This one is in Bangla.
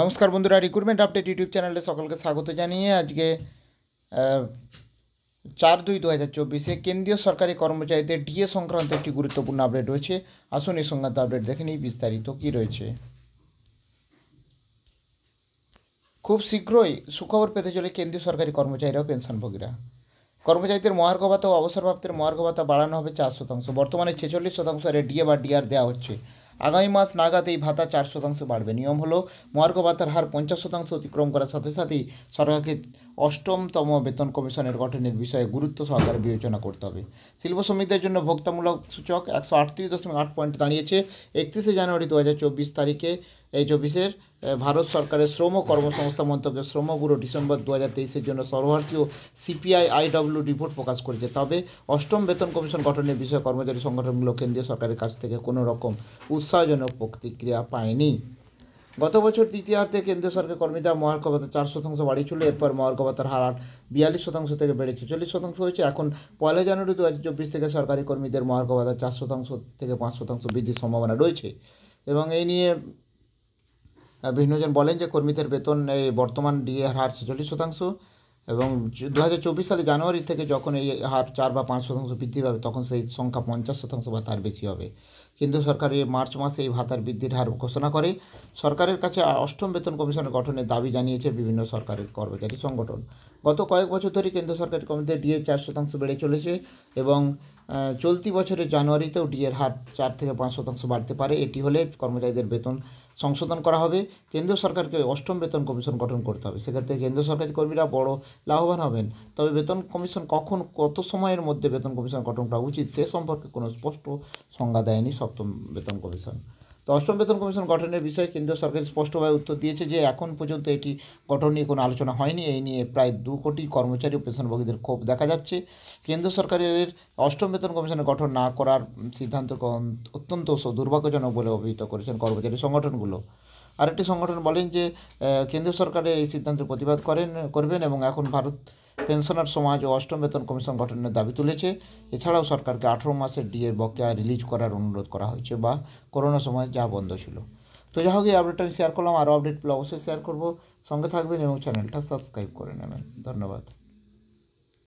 নমস্কার বন্ধুরা রিক্রুটমেন্ট আপডেট ইউটিউব চ্যানেলে সকলকে স্বাগত জানিয়ে আজকে চার দুই দু হাজার চব্বিশে কেন্দ্রীয় সরকারি কর্মচারীদের ডিএ সংক্রান্ত একটি গুরুত্বপূর্ণ আপডেট রয়েছে আসুন এই সংক্রান্ত আপডেট দেখে নিই বিস্তারিত কী রয়েছে খুব শীঘ্রই সুখবর পেতে চলে কেন্দ্রীয় সরকারি কর্মচারীরা পেনশনভোগীরা কর্মচারীদের মহার্ঘ ভাতা ও অবসরপ্রাপ্তের মহার্ঘ ভাতা বাড়ানো হবে চার শতাংশ বর্তমানে ছেচল্লিশ শতাংশ হারে ডিএ বা ডিআর দেওয়া হচ্ছে আগামী মাস নাগাদ এই ভাতা চার শতাংশ বাড়বে নিয়ম হলো মহার্ঘ ভাতার হার পঞ্চাশ শতাংশ অতিক্রম করার সাথে সাথেই সরকারকে অষ্টমতম বেতন কমিশনের গঠনের বিষয়ে গুরুত্ব সহকারে বিবেচনা করতে হবে শিল্প শ্রমিকদের জন্য ভোক্তামূলক সূচক একশো আটত্রিশ দশমিক আট পয়েন্ট দাঁড়িয়েছে একত্রিশে জানুয়ারি দু হাজার চব্বিশ তারিখে এই চব্বিশের ভারত সরকারের শ্রম কর্মসংস্থা মন্ত্রকের শ্রম ব্যুরো ডিসেম্বর দু হাজার তেইশের জন্য সর্বভারতীয় সিপিআই আইডব্লিউ রিপোর্ট প্রকাশ করেছে তবে অষ্টম বেতন কমিশন গঠনের বিষয়ে কর্মচারী সংগঠনগুলো কেন্দ্রীয় সরকারের কাছ থেকে কোনো রকম উৎসাহজনক প্রতিক্রিয়া পায়নি গত বছর দ্বিতীয়ার্ধে কেন্দ্রীয় সরকার কর্মীরা মহার ভাতা চার শতাংশ বাড়িয়েছিল এরপর মহার ভাতার হার বিয়াল্লিশ শতাংশ থেকে বেড়েছে চল্লিশ শতাংশ হয়েছে এখন পয়লা জানুয়ারি দু হাজার চব্বিশ থেকে সরকারি কর্মীদের মহার ভাতা চার শতাংশ থেকে পাঁচ শতাংশ বৃদ্ধির সম্ভাবনা রয়েছে এবং এই নিয়ে বিভিন্নজন বলেন যে কর্মীদের বেতন এই বর্তমান ডিএ হার ছেচল্লিশ শতাংশ এবং দু হাজার চব্বিশ সালে জানুয়ারি থেকে যখন এই হার চার বা পাঁচ শতাংশ বৃদ্ধি পাবে তখন সেই সংখ্যা পঞ্চাশ শতাংশ বা তার বেশি হবে কিন্তু সরকার এই মার্চ মাসে এই ভাতার বৃদ্ধির হার ঘোষণা করে সরকারের কাছে অষ্টম বেতন কমিশন গঠনের দাবি জানিয়েছে বিভিন্ন সরকারের কর্মচারী সংগঠন গত কয়েক বছর ধরে কেন্দ্র সরকারের কমিটিতে ডিএ চার শতাংশ বেড়ে চলেছে এবং চলতি বছরের জানুয়ারিতেও ডিএর হার চার থেকে পাঁচ শতাংশ বাড়তে পারে এটি হলে কর্মচারীদের বেতন সংশোধন করা হবে কেন্দ্রীয় সরকারকে অষ্টম বেতন কমিশন গঠন করতে হবে সেক্ষেত্রে কেন্দ্রীয় সরকারি কর্মীরা বড় লাভবান হবেন তবে বেতন কমিশন কখন কত সময়ের মধ্যে বেতন কমিশন গঠন করা উচিত সে সম্পর্কে কোনো স্পষ্ট সংজ্ঞা দেয়নি সপ্তম বেতন কমিশন তো অষ্টম বেতন কমিশন গঠনের বিষয়ে কেন্দ্রীয় সরকার স্পষ্টভাবে উত্তর দিয়েছে যে এখন পর্যন্ত এটি গঠন নিয়ে কোনো আলোচনা হয়নি এই নিয়ে প্রায় দু কোটি কর্মচারী ও পেশনভোগীদের ক্ষোভ দেখা যাচ্ছে কেন্দ্র সরকারের অষ্টম বেতন কমিশনের গঠন না করার সিদ্ধান্ত অত্যন্ত দুর্ভাগ্যজনক বলে অভিহিত করেছেন কর্মচারী সংগঠনগুলো আরেকটি সংগঠন বলেন যে কেন্দ্রীয় সরকারের এই সিদ্ধান্তের প্রতিবাদ করেন করবেন এবং এখন ভারত পেনশনার সমাজ ও অষ্টম বেতন কমিশন গঠনের দাবি তুলেছে এছাড়াও সরকারকে আঠেরো মাসের ডিএর বকেয়া রিলিজ করার অনুরোধ করা হয়েছে বা করোনা সময় যা বন্ধ ছিল তো যা হোক এই আপডেটটা আমি শেয়ার করলাম আরও আপডেট অবশ্যই শেয়ার করব সঙ্গে থাকবেন এবং চ্যানেলটা সাবস্ক্রাইব করে নেবেন ধন্যবাদ